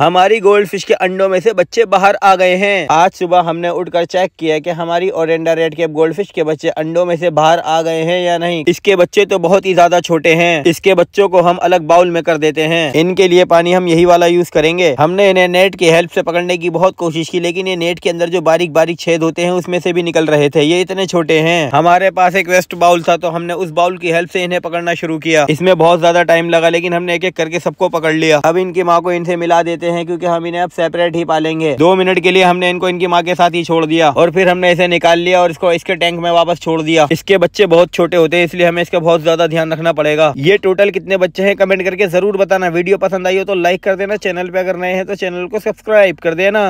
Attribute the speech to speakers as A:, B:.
A: हमारी gold fish के अंडों में से बच्चे बाहर आ गए हैं आज सुबह हमने उठकर चेक किया कि हमारी ओरेंडा रेड के गोल्ड फिश के बच्चे अंडों में से बाहर आ गए हैं या नहीं इसके बच्चे तो बहुत ही ज्यादा छोटे हैं इसके बच्चों को हम अलग बाउल में कर देते हैं इनके लिए पानी हम यही वाला यूज करेंगे हमने इन्हें नेट की हेल्प से पकड़ने की बहुत कोशिश की लेकिन ये नेट के अंदर जो बारीक बारीक छेद होते हैं उसमें से भी निकल रहे थे ये इतने छोटे है हमारे पास एक वेस्ट बाउल था तो हमने उस बाउल की हेल्प से इन्हें पकड़ना शुरू किया इसमें बहुत ज्यादा टाइम लगा लेकिन हमने एक एक करके सबको पकड़ लिया अब इनकी माँ को इनसे मिला देते देते हैं क्योंकि हम इन्हें अब सेपरेट ही पालेंगे दो मिनट के लिए हमने इनको इनकी माँ के साथ ही छोड़ दिया और फिर हमने इसे निकाल लिया और इसको इसके टैंक में वापस छोड़ दिया इसके बच्चे बहुत छोटे होते हैं इसलिए हमें इसका बहुत ज्यादा ध्यान रखना पड़ेगा ये टोटल कितने बच्चे हैं कमेंट करके जरूर बताना वीडियो पसंद आई हो तो लाइक कर देना चैनल पे अगर नए
B: हैं तो चैनल को सब्सक्राइब कर देना